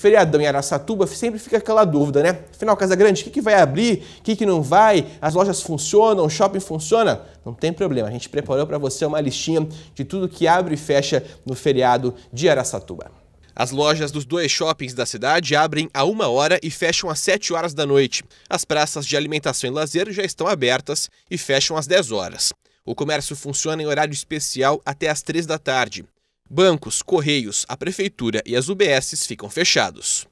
feriadão em Araçatuba, sempre fica aquela dúvida, né? Afinal, Casa Grande, o que, que vai abrir? O que, que não vai? As lojas funcionam? O shopping funciona? Não tem problema, a gente preparou para você uma listinha de tudo que abre e fecha no feriado de Araçatuba. As lojas dos dois shoppings da cidade abrem a uma hora e fecham às 7 horas da noite. As praças de alimentação e lazer já estão abertas e fecham às 10 horas. O comércio funciona em horário especial até às 3 da tarde. Bancos, correios, a prefeitura e as UBSs ficam fechados.